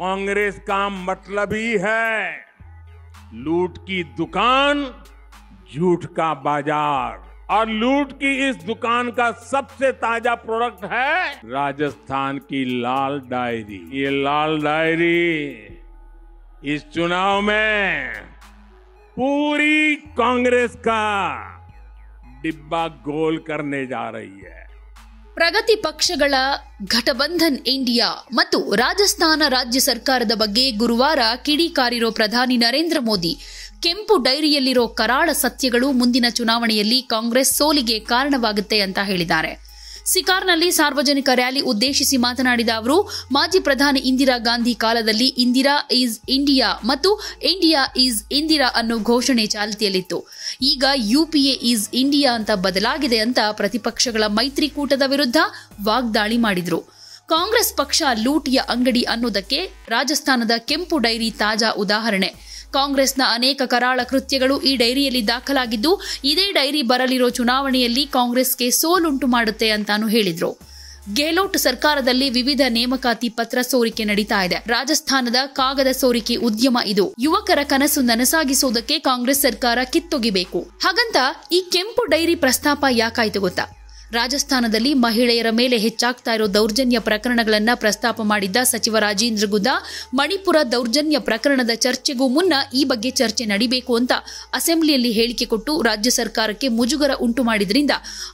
कांग्रेस का मतलब ही है लूट की दुकान झूठ का बाजार और लूट की इस दुकान का सबसे ताजा प्रोडक्ट है राजस्थान की लाल डायरी ये लाल डायरी इस चुनाव में पूरी कांग्रेस का डिब्बा गोल करने जा रही है ಪ್ರಗತಿ ಪಕ್ಷಗಳ ಘಟಬಂಧನ್ ಇಂಡಿಯಾ ಮತ್ತು ರಾಜಸ್ಥಾನ ರಾಜ್ಯ ಸರ್ಕಾರದ ಬಗ್ಗೆ ಗುರುವಾರ ಕಿಡಿಕಾರಿರೋ ಪ್ರಧಾನಿ ನರೇಂದ್ರ ಮೋದಿ ಕೆಂಪು ಡೈರಿಯಲ್ಲಿರೋ ಕರಾಳ ಸತ್ಯಗಳು ಮುಂದಿನ ಚುನಾವಣೆಯಲ್ಲಿ ಕಾಂಗ್ರೆಸ್ ಸೋಲಿಗೆ ಕಾರಣವಾಗುತ್ತೆ ಅಂತ ಹೇಳಿದ್ದಾರೆ ಸಿಕಾರ್ನಲ್ಲಿ ಸಾರ್ವಜನಿಕ ರ್ಯಾಲಿ ಉದ್ದೇಶಿಸಿ ಮಾತನಾಡಿದ ಅವರು ಮಾಜಿ ಪ್ರಧಾನಿ ಇಂದಿರಾ ಗಾಂಧಿ ಕಾಲದಲ್ಲಿ ಇಂದಿರಾ ಈಸ್ ಇಂಡಿಯಾ ಮತ್ತು ಇಂಡಿಯಾ ಈಸ್ ಇಂದಿರಾ ಅನ್ನೋ ಘೋಷಣೆ ಚಾಲ್ತಿಯಲ್ಲಿತ್ತು ಈಗ ಯುಪಿಎ ಈಸ್ ಇಂಡಿಯಾ ಅಂತ ಬದಲಾಗಿದೆ ಅಂತ ಪ್ರತಿಪಕ್ಷಗಳ ಮೈತ್ರಿಕೂಟದ ವಿರುದ್ಧ ವಾಗ್ದಾಳಿ ಮಾಡಿದರು ಕಾಂಗ್ರೆಸ್ ಪಕ್ಷ ಲೂಟಿಯ ಅಂಗಡಿ ಅನ್ನೋದಕ್ಕೆ ರಾಜಸ್ಥಾನದ ಕೆಂಪು ಡೈರಿ ತಾಜಾ ಉದಾಹರಣೆ ಕಾಂಗ್ರೆಸ್ನ ಅನೇಕ ಕರಾಳ ಕೃತ್ಯಗಳು ಈ ಡೈರಿಯಲ್ಲಿ ದಾಖಲಾಗಿದ್ದು ಇದೇ ಡೈರಿ ಬರಲಿರೋ ಚುನಾವಣೆಯಲ್ಲಿ ಕಾಂಗ್ರೆಸ್ಗೆ ಸೋಲುಂಟು ಮಾಡುತ್ತೆ ಅಂತಾನು ಹೇಳಿದರು ಗೆಹ್ಲೋಟ್ ಸರ್ಕಾರದಲ್ಲಿ ವಿವಿಧ ನೇಮಕಾತಿ ಪತ್ರ ಸೋರಿಕೆ ನಡೀತಾ ಇದೆ ರಾಜಸ್ಥಾನದ ಕಾಗದ ಸೋರಿಕೆ ಉದ್ಯಮ ಇದು ಯುವಕರ ಕನಸು ನನಸಾಗಿಸುವುದಕ್ಕೆ ಕಾಂಗ್ರೆಸ್ ಸರ್ಕಾರ ಕಿತ್ತೊಗಿಬೇಕು ಹಾಗಂತ ಈ ಕೆಂಪು ಡೈರಿ ಪ್ರಸ್ತಾಪ ಯಾಕಾಯ್ತು ಗೊತ್ತಾ ರಾಜಸ್ಥಾನದಲ್ಲಿ ಮಹಿಳೆಯರ ಮೇಲೆ ಹೆಚ್ಚಾಗ್ತಾ ಇರೋ ದೌರ್ಜನ್ಯ ಪ್ರಕರಣಗಳನ್ನು ಪ್ರಸ್ತಾಪ ಮಾಡಿದ್ದ ಸಚಿವ ರಾಜೇಂದ್ರ ಗುದಾ ಮಣಿಪುರ ದೌರ್ಜನ್ಯ ಪ್ರಕರಣದ ಚರ್ಚೆಗೂ ಮುನ್ನ ಈ ಬಗ್ಗೆ ಚರ್ಚೆ ನಡಿಬೇಕು ಅಂತ ಅಸೆಂಬ್ಲಿಯಲ್ಲಿ ಹೇಳಿಕೆ ಕೊಟ್ಟು ರಾಜ್ಯ ಸರ್ಕಾರಕ್ಕೆ ಮುಜುಗರ ಉಂಟು ಮಾಡಿದ್ರಿಂದ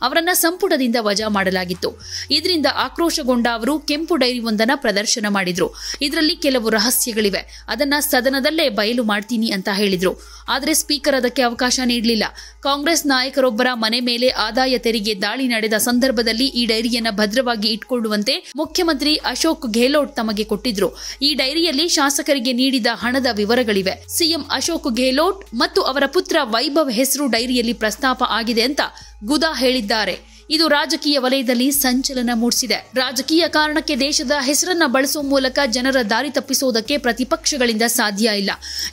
ಅವರನ್ನ ಸಂಪುಟದಿಂದ ವಜಾ ಮಾಡಲಾಗಿತ್ತು ಇದರಿಂದ ಆಕ್ರೋಶಗೊಂಡ ಅವರು ಕೆಂಪು ಡೈರಿ ಒಂದನ್ನ ಪ್ರದರ್ಶನ ಮಾಡಿದ್ರು ಇದರಲ್ಲಿ ಕೆಲವು ರಹಸ್ಯಗಳಿವೆ ಅದನ್ನ ಸದನದಲ್ಲೇ ಬಯಲು ಮಾಡ್ತೀನಿ ಅಂತ ಹೇಳಿದ್ರು ಆದರೆ ಸ್ಪೀಕರ್ ಅದಕ್ಕೆ ಅವಕಾಶ ನೀಡಲಿಲ್ಲ ಕಾಂಗ್ರೆಸ್ ನಾಯಕರೊಬ್ಬರ ಮನೆ ಮೇಲೆ ಆದಾಯ ತೆರಿಗೆ ದಾಳಿ ನಡೆದ ಸಂದರ್ಭದಲ್ಲಿ ಈ ಡೈರಿಯನ್ನು ಭದ್ರವಾಗಿ ಇಟ್ಕೊಳ್ಳುವಂತೆ ಮುಖ್ಯಮಂತ್ರಿ ಅಶೋಕ್ ಗೆಹ್ಲೋಟ್ ತಮಗೆ ಕೊಟ್ಟಿದ್ರು ಈ ಡೈರಿಯಲ್ಲಿ ಶಾಸಕರಿಗೆ ನೀಡಿದ ಹಣದ ವಿವರಗಳಿವೆ ಸಿಎಂ ಅಶೋಕ್ ಗೆಹ್ಲೋಟ್ ಮತ್ತು ಅವರ ಪುತ್ರ ವೈಭವ್ ಹೆಸರು ಡೈರಿಯಲ್ಲಿ ಪ್ರಸ್ತಾಪ ಆಗಿದೆ ಅಂತ ಗುದಾ ಹೇಳಿದ್ದಾರೆ ಇದು ರಾಜಕೀಯ ವಲಯದಲ್ಲಿ ಸಂಚಲನ ಮೂಡಿಸಿದೆ ರಾಜಕೀಯ ಕಾರಣಕ್ಕೆ ದೇಶದ ಹೆಸರನ್ನ ಬಳಸುವ ಮೂಲಕ ಜನರ ದಾರಿ ತಪ್ಪಿಸುವುದಕ್ಕೆ ಪ್ರತಿಪಕ್ಷಗಳಿಂದ ಸಾಧ್ಯ ಇಲ್ಲ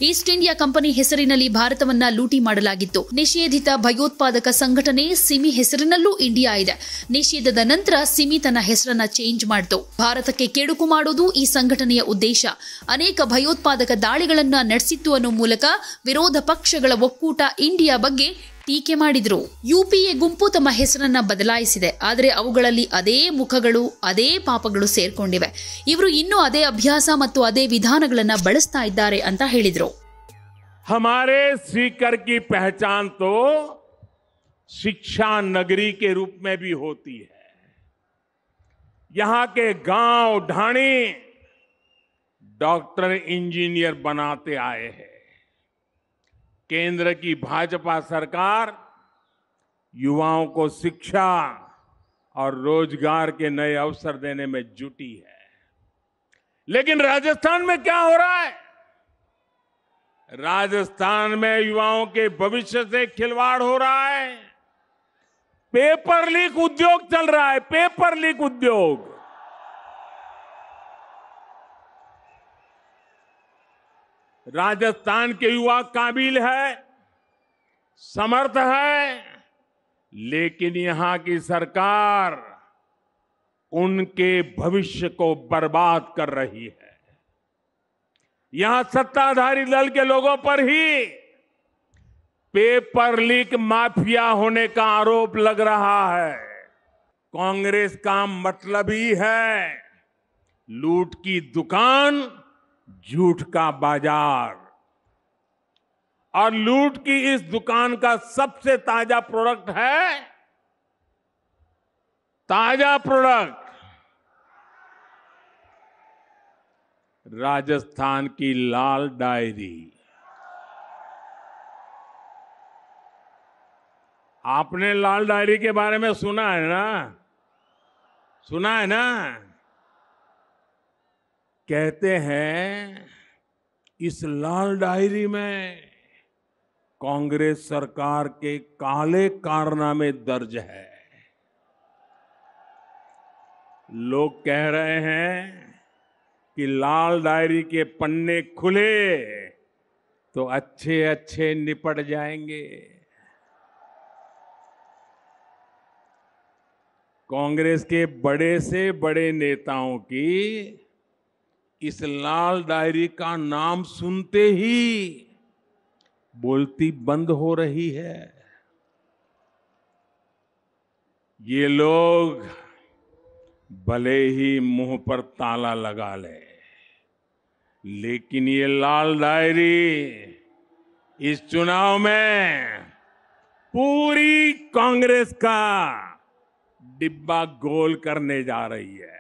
ಈಸ್ಟ್ ಇಂಡಿಯಾ ಕಂಪನಿ ಹೆಸರಿನಲ್ಲಿ ಭಾರತವನ್ನ ಲೂಟಿ ಮಾಡಲಾಗಿತ್ತು ನಿಷೇಧಿತ ಭಯೋತ್ಪಾದಕ ಸಂಘಟನೆ ಸಿಮಿ ಹೆಸರಿನಲ್ಲೂ ಇಂಡಿಯಾ ಇದೆ ನಿಷೇಧದ ನಂತರ ಸಿಮಿ ತನ್ನ ಹೆಸರನ್ನ ಚೇಂಜ್ ಮಾಡಿತು ಭಾರತಕ್ಕೆ ಕೆಡುಕು ಮಾಡೋದು ಈ ಸಂಘಟನೆಯ ಉದ್ದೇಶ ಅನೇಕ ಭಯೋತ್ಪಾದಕ ದಾಳಿಗಳನ್ನು ನಡೆಸಿತ್ತು ಅನ್ನೋ ಮೂಲಕ ವಿರೋಧ ಪಕ್ಷಗಳ ಒಕ್ಕೂಟ ಇಂಡಿಯಾ ಬಗ್ಗೆ ಟೀಕೆ ಮಾಡಿದ್ರು ಯುಪಿಎ ಗುಂಪು ತಮ್ಮ ಹೆಸರನ್ನ ಬದಲಾಯಿಸಿದೆ ಆದರೆ ಅವುಗಳಲ್ಲಿ ಅದೇ ಮುಖಗಳು ಅದೇ ಪಾಪಗಳು ಸೇರ್ಕೊಂಡಿವೆ ಇವರು ಇನ್ನೂ ಅದೇ ಅಭ್ಯಾಸ ಮತ್ತು ಅದೇ ವಿಧಾನಗಳನ್ನ ಬಳಸ್ತಾ ಇದ್ದಾರೆ ಅಂತ ಹೇಳಿದ್ರು ಹಮಾರೇ ಸ್ಪೀಕರ್ ಕಿ ಪಹಚಾನ್ ತೋ ಶಿಕ್ಷಾ ನಗರಿ ಕೆ ರೂಪ ಮೇ ಹೋತಿ ಹೈ यहां के गांव ढाणी डॉक्टर इंजीनियर बनाते आए हैं केंद्र की भाजपा सरकार युवाओं को शिक्षा और रोजगार के नए अवसर देने में जुटी है लेकिन राजस्थान में क्या हो रहा है राजस्थान में युवाओं के भविष्य से खिलवाड़ हो रहा है पेपर लीक उद्योग चल रहा है पेपर लीक उद्योग राजस्थान के युवा काबिल है समर्थ है लेकिन यहां की सरकार उनके भविष्य को बर्बाद कर रही है यहां सत्ताधारी दल के लोगों पर ही पेपर लीक माफिया होने का आरोप लग रहा है कांग्रेस का मतलब ही है लूट की दुकान झूठ का बाजार और लूट की इस दुकान का सबसे ताजा प्रोडक्ट है ताजा प्रोडक्ट राजस्थान की लाल डायरी आपने लाल डायरी के बारे में सुना है ना सुना है ना कहते हैं इस लाल डायरी में कांग्रेस सरकार के काले कारनामे दर्ज है लोग कह रहे हैं कि लाल डायरी के पन्ने खुले तो अच्छे अच्छे निपट जाएंगे कांग्रेस के बड़े से बड़े नेताओं की इस लाल डायरी का नाम सुनते ही बोलती बंद हो रही है ये लोग भले ही मुंह पर ताला लगा ले लेकिन ये लाल डायरी इस चुनाव में पूरी कांग्रेस का डिब्बा गोल करने जा रही है